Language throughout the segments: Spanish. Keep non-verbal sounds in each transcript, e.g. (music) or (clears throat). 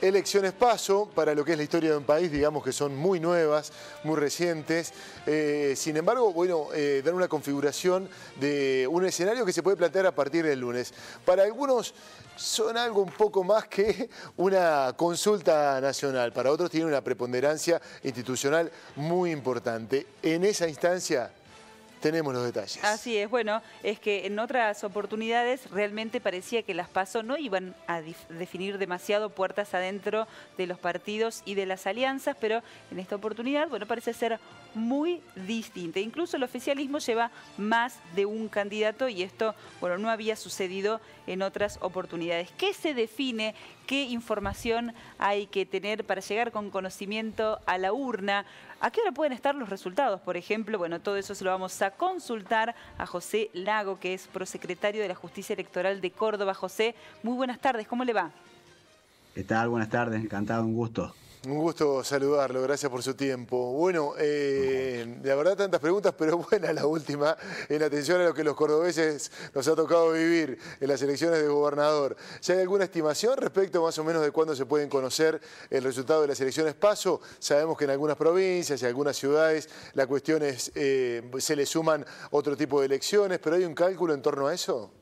Elecciones paso, para lo que es la historia de un país, digamos que son muy nuevas, muy recientes. Eh, sin embargo, bueno, eh, dan una configuración de un escenario que se puede plantear a partir del lunes. Para algunos son algo un poco más que una consulta nacional, para otros tienen una preponderancia institucional muy importante. En esa instancia tenemos los detalles. Así es, bueno, es que en otras oportunidades realmente parecía que las PASO no iban a definir demasiado puertas adentro de los partidos y de las alianzas, pero en esta oportunidad, bueno, parece ser muy distinta. Incluso el oficialismo lleva más de un candidato y esto, bueno, no había sucedido en otras oportunidades. ¿Qué se define qué información hay que tener para llegar con conocimiento a la urna. ¿A qué hora pueden estar los resultados, por ejemplo? Bueno, todo eso se lo vamos a consultar a José Lago, que es prosecretario de la Justicia Electoral de Córdoba. José, muy buenas tardes, ¿cómo le va? ¿Qué tal? Buenas tardes, encantado, un gusto. Un gusto saludarlo, gracias por su tiempo. Bueno, eh, la verdad tantas preguntas, pero (laughs) buena la última, en atención a lo que los cordobeses nos ha tocado vivir en las elecciones de gobernador. ¿Se hay alguna estimación respecto más o menos de cuándo se pueden conocer el resultado de las elecciones PASO? Sabemos que en algunas provincias y algunas ciudades la cuestión es, eh, se le suman otro tipo de elecciones, pero ¿hay un cálculo en torno a eso?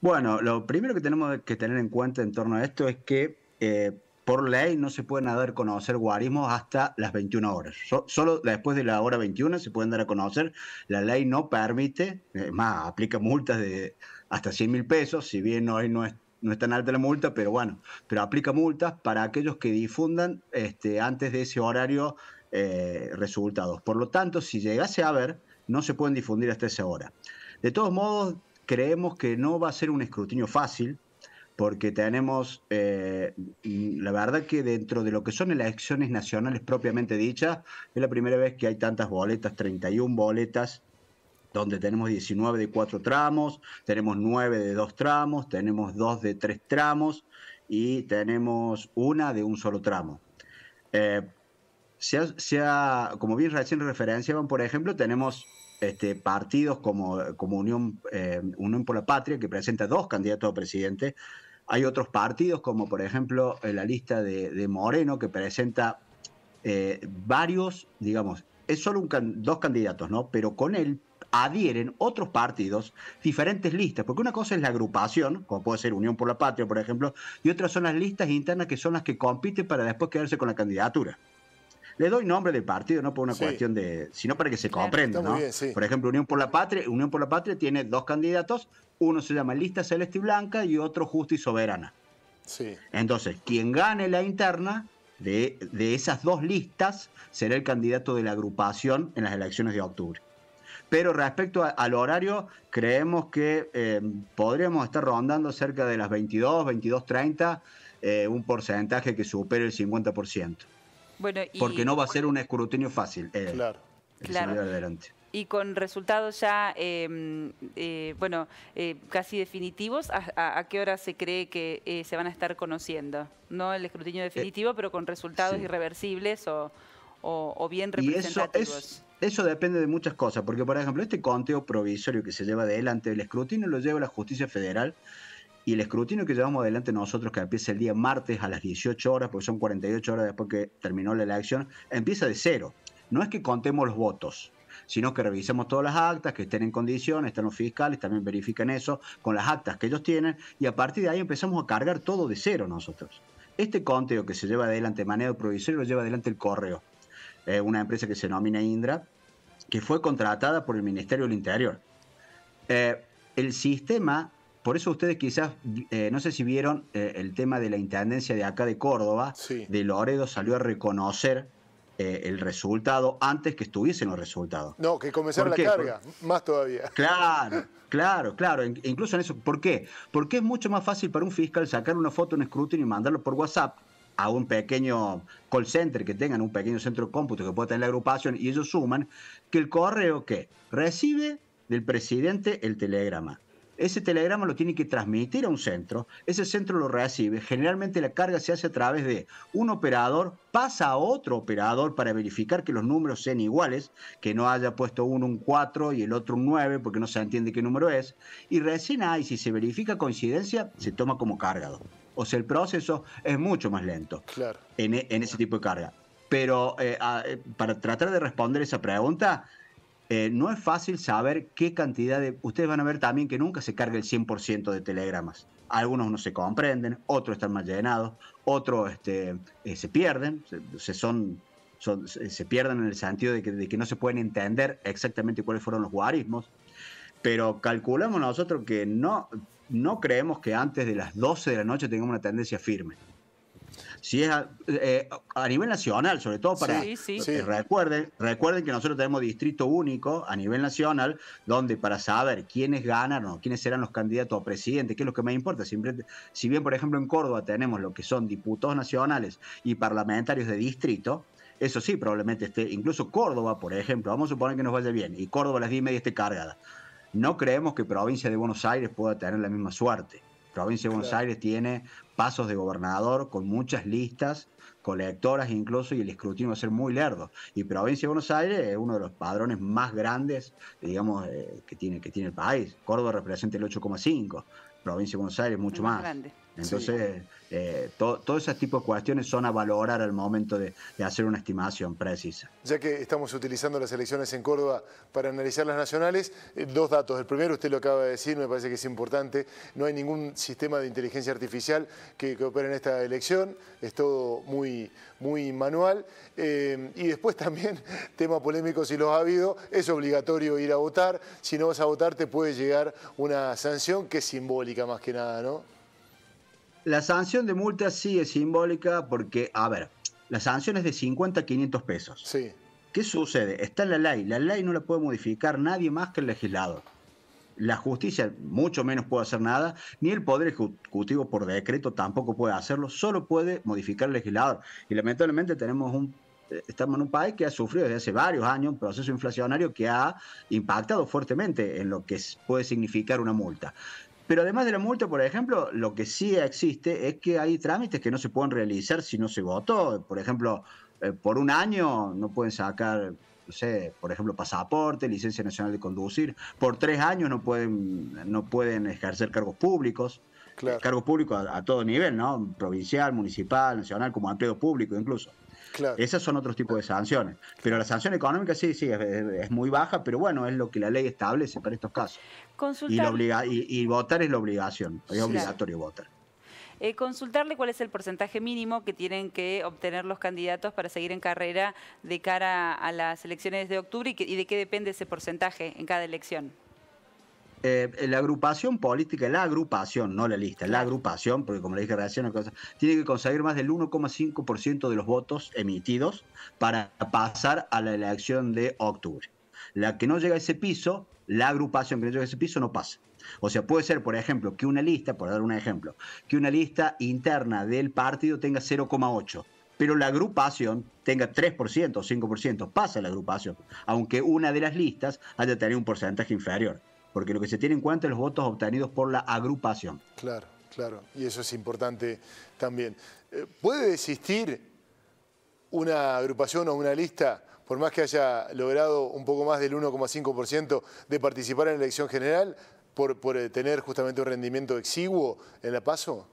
Bueno, lo primero que tenemos que tener en cuenta en torno a esto es que eh, por ley no se pueden dar a conocer guarismos hasta las 21 horas. solo después de la hora 21 se pueden dar a conocer. La ley no permite, más, aplica multas de hasta 100 mil pesos, si bien hoy no es, tan alta la multa, pero bueno, pero aplica multas para aquellos que difundan este, antes de ese horario eh, resultados. Por lo tanto, si llegase a haber, no se pueden difundir hasta esa hora. De todos modos, creemos que no va a ser un escrutinio fácil, porque tenemos, eh, mm, la verdad que dentro de lo que son elecciones nacionales propiamente dichas, es la primera vez que hay tantas boletas, 31 boletas donde tenemos 19 de cuatro tramos, tenemos 9 de dos tramos, tenemos 2 de tres tramos y tenemos una de un solo tramo. Eh, sea, como bien recién referenciaban, por ejemplo, tenemos este, partidos como, como Unión, eh, Unión por la Patria, que presenta dos candidatos a presidente, hay otros partidos, como por ejemplo eh, la lista de, Moreno, que presenta eh, varios, digamos, es solo un dos candidatos, ¿no? Pero con él adhieren otros partidos, diferentes listas, porque una cosa es la agrupación, como puede ser Unión por la Patria, por ejemplo, y otras son las listas internas que son las que compiten para después quedarse con la candidatura. Le doy nombre de partido, no por una cuestión de. sino para que se comprenda, ¿no? Por ejemplo, Unión por la Patria, Unión por la Patria tiene dos candidatos, uno se llama Lista Celeste y Blanca y otro Justa y Soberana. Sí. Entonces, quien gane la interna de, esas dos listas será el candidato de la agrupación en las elecciones de octubre. Pero respecto al horario, creemos que eh, podríamos estar rondando cerca de las 22, 22.30, eh, un porcentaje que supere el 50%. Bueno, Porque no va a ser un escrutinio fácil. Eh, claro. claro. y con resultados ya, em, eh, bueno, eh, casi definitivos, ¿a, qué hora se cree que eh, se van a estar conociendo? No el escrutinio definitivo, pero con resultados irreversibles o, bien representativos. Y eso, eso depende de muchas cosas, porque por ejemplo, este conteo provisorio que se lleva adelante del escrutinio lo lleva la justicia federal y el escrutinio que llevamos adelante nosotros, que empieza el día martes a las 18 horas, porque son 48 horas después que terminó la elección, empieza de cero. No es que contemos los votos, sino que revisemos todas las actas, que estén en condiciones, están los fiscales, también verifican eso con las actas que ellos tienen, y a partir de ahí empezamos a cargar todo de cero nosotros. Este conteo que se lleva adelante manejo manera lo lleva adelante el correo, eh, una empresa que se nomina Indra, que fue contratada por el Ministerio del Interior. Eh, el sistema por eso ustedes quizás, eh, no sé si vieron eh, el tema de la Intendencia de acá de Córdoba, de Loredo salió a reconocer eh, el resultado antes que estuviesen los resultados. No, que comenzaron la carga, más todavía. (laughs) Claro, claro, claro. Incluso en eso, ¿por qué? Porque es mucho más fácil para un fiscal sacar una foto, un escrutinio y mandarlo por WhatsApp a un pequeño call center que tengan, un pequeño centro de cómputo que pueda tener la agrupación y ellos suman, que el correo que recibe del presidente el telegrama ese telegrama lo tiene que transmitir a un centro, ese centro lo recibe, generalmente la carga se hace a través de un operador, pasa a otro operador para verificar que los números sean iguales, que no haya puesto uno un 4 y el otro un 9 porque no se entiende qué número es, y recién ahí si se verifica coincidencia se toma como cargado. O sea, el proceso es mucho más lento e, en, ese tipo de carga. Pero eh, eh, para tratar de responder esa pregunta, eh, no es fácil saber qué cantidad de... Ustedes van a ver también que nunca se carga el 100% de telegramas. Algunos no se comprenden, otros están mal llenados, otros este, eh, se pierden, se, son, se pierden en el sentido de que, no se pueden entender exactamente cuáles fueron los guarismos. Pero calculamos nosotros que no, no creemos que antes de las 12 de la noche tengamos una tendencia firme si es eh, a, nivel nacional, sobre todo para sí, sí. recuerden, que nosotros tenemos distrito único a nivel nacional, donde para saber quiénes ganaron, quiénes serán los candidatos a presidente, qué es lo que más importa. Siempre, si bien, por ejemplo, en Córdoba tenemos lo que son diputados nacionales y parlamentarios de distrito, eso sí, probablemente esté, incluso Córdoba, por ejemplo, vamos a suponer que nos vaya bien, y Córdoba a las 10 y media esté cargada. No creemos que provincia de Buenos Aires pueda tener la misma suerte. Provincia de Buenos Aires tiene pasos de gobernador, con muchas listas, colectoras incluso, y el escrutinio va a ser muy lerdo. Y Provincia de Buenos Aires es uno de los padrones más grandes, digamos, eh, que, tiene, que tiene el país. Córdoba representa el 8,5, Provincia de Buenos Aires mucho más. más. Grande. Entonces, eh, todos esos tipos de cuestiones son a valorar al momento de, hacer una estimación precisa. Ya que estamos utilizando las elecciones en Córdoba para analizar las nacionales, eh, dos datos. El primero, usted lo acaba de decir, me parece que es importante, no hay ningún sistema de inteligencia artificial que, que en esta elección, es todo muy, muy manual. Eh, y después también, (laughs) tema polémico si los ha habido, es obligatorio ir a votar, si no vas a votar te puede llegar una sanción que es simbólica más que nada, ¿no? la sanción de multa sí es simbólica porque, a ver, la sanción es de 50 a 500 pesos. Sí. ¿Qué sucede? Está en la ley. La ley no la puede modificar nadie más que el legislador. La justicia mucho menos puede hacer nada, ni el Poder Ejecutivo por decreto tampoco puede hacerlo, solo puede modificar el legislador. Y lamentablemente tenemos un, eh, estamos en un país que ha sufrido desde hace varios años un proceso inflacionario que ha impactado fuertemente en lo que puede significar una multa. Pero además de la multa, por ejemplo, lo que sí existe es que hay trámites que no se pueden realizar si no se votó. Por ejemplo, eh, por un año no pueden sacar, no sé, por ejemplo, pasaporte, licencia nacional de conducir. Por tres años no pueden, no pueden ejercer cargos públicos. Cargos públicos a, todo nivel, ¿no? Provincial, municipal, nacional, como empleo público incluso. Esas son otros tipos de sanciones. Pero la sanción económica sí, sí, es, muy baja, pero bueno, es lo que la ley establece para estos casos. Y, votar es la obligación, es obligatorio votar. Eh, consultarle cuál es el porcentaje mínimo que tienen que obtener los candidatos para seguir en carrera de cara a las elecciones de octubre y de qué depende ese porcentaje en cada elección. Eh, la agrupación política, la agrupación, no la lista, la agrupación, porque como le dije recién, tiene que conseguir más del 1,5% de los votos emitidos para pasar a la elección de octubre. La que no llega a ese piso, la agrupación que no llega a ese piso no pasa. O sea, puede ser, por ejemplo, que una lista, por dar un ejemplo, que una lista interna del partido tenga 0,8, pero la agrupación tenga 3% o 5%, pasa la agrupación, aunque una de las listas haya tenido un porcentaje inferior porque lo que se tiene en cuenta es los votos obtenidos por la agrupación. Claro, claro, y eso es importante también. Eh, ¿Puede existir una agrupación o una lista, por más que haya logrado un poco más del 1,5% de participar en la elección general, por, por, eh, tener justamente un rendimiento exiguo en la PASO?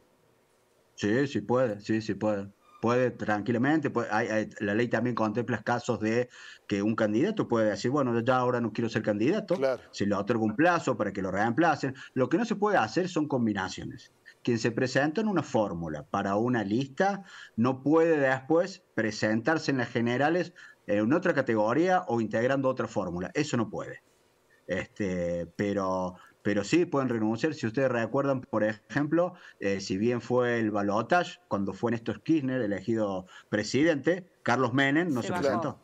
Sí, sí puede, sí, sí puede puede tranquilamente, puede, la ley también contempla casos de que un candidato puede decir, bueno, ya ahora no quiero ser candidato, si le otorgo un plazo para que lo reemplacen. Lo que no se puede hacer son combinaciones. Quien se presenta en una fórmula para una lista no puede después presentarse en las generales en otra categoría o integrando otra fórmula. Eso no puede. Este, pero pero sí pueden renunciar. Si ustedes recuerdan, por ejemplo, eh, si bien fue el balotage, cuando fue Néstor Kirchner elegido presidente, Carlos Menem no se, presentó.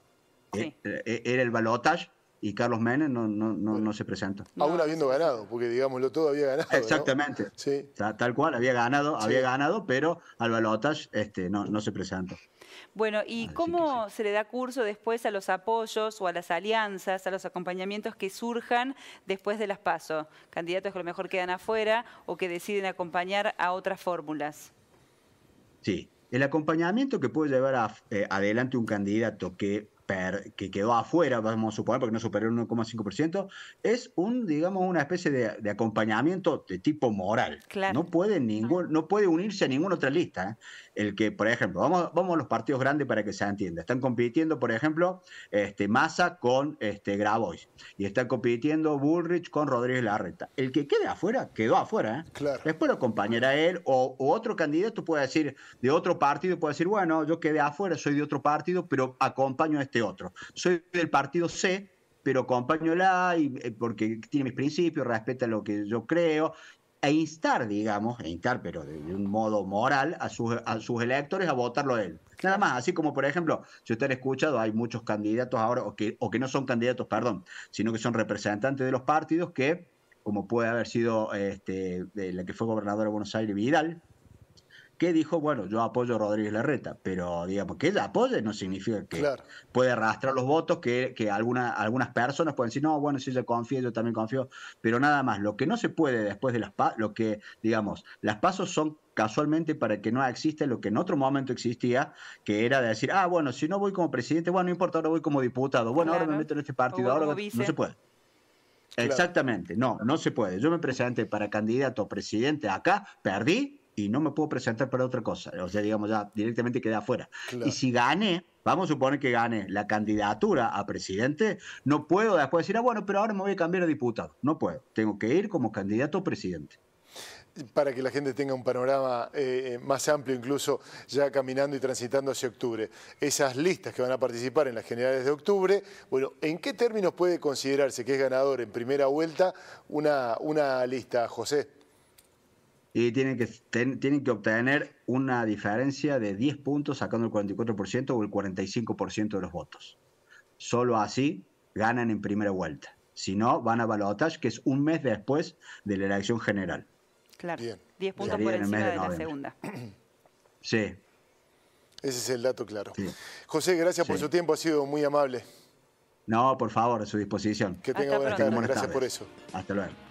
Eh, eh, era el balotage y Carlos Menem no, no, no, se presentó. Aún habiendo ganado, porque digámoslo todo, había ganado. Exactamente. Sí. Tal, cual, había ganado, había ganado, pero al balotage este, no, no se presentó. Bueno, ¿y cómo se le da curso después a los apoyos o a las alianzas, a los acompañamientos que surjan después de las PASO? Candidatos que a lo mejor quedan afuera o que deciden acompañar a otras fórmulas. Sí, el acompañamiento que puede llevar eh, adelante un candidato que quedó afuera, vamos a suponer, porque no superó el 1,5%, es un, digamos, una especie de, acompañamiento de tipo moral. No puede ningún, no puede unirse a ninguna otra lista. ¿eh? el que, por ejemplo, vamos, vamos a los partidos grandes para que se entienda. Están compitiendo, por ejemplo, este, Massa con este, Grabois. Y están compitiendo Bullrich con Rodríguez Larreta. El que quede afuera, quedó afuera. ¿eh? Claro. Después lo acompañará él o, otro candidato puede decir, de otro partido, puede decir, bueno, yo quedé afuera, soy de otro partido, pero acompaño a este otro. Soy del partido C, pero acompaño la y, eh, porque tiene mis principios, respeta lo que yo creo a e instar, digamos, e instar, pero de, un modo moral, a sus, a sus electores a votarlo él. Nada más, así como por ejemplo, si usted ha escuchado, hay muchos candidatos ahora, o que, o que no son candidatos, perdón, sino que son representantes de los partidos que, como puede haber sido este, de la que fue gobernadora de Buenos Aires, Vidal, que dijo, bueno, yo apoyo a Rodríguez Larreta, pero digamos, que ella apoye no significa que puede arrastrar los votos, que, alguna, algunas personas pueden decir, no, bueno, si ella confía, yo también confío, pero nada más, lo que no se puede después de las pasos, lo que, digamos, las pasos son casualmente para que no exista lo que en otro momento existía, que era de decir, ah, bueno, si no voy como presidente, bueno, no importa, ahora voy como diputado, bueno, ahora me meto en este partido, ahora no se puede. Exactamente, no, no se puede. Yo me presenté para candidato a presidente acá, perdí, y no me puedo presentar para otra cosa. O sea, digamos, ya directamente quedé afuera. Y si gane, vamos a suponer que gane la candidatura a presidente, no puedo después decir, ah, bueno, pero ahora me voy a cambiar a diputado. No puedo. Tengo que ir como candidato presidente para que la gente tenga un panorama eh, eh, más amplio, incluso ya caminando y transitando hacia octubre. Esas listas que van a participar en las generales de octubre, bueno, ¿en qué términos puede considerarse que es ganador en primera vuelta una, una lista, José? y tienen que, obtener una diferencia de 10 puntos sacando el 44% o el 45% de los votos. Solo así ganan en primera vuelta. Si no, van a balotage, que es un mes después de la elección general. Claro, 10 puntos por encima de, la segunda. (clears throat) Sí. Ese es el dato claro. José, gracias por su tiempo, ha sido muy amable. No, por favor, a su disposición. Que tenga buenas tardes. Gracias por eso. Hasta luego.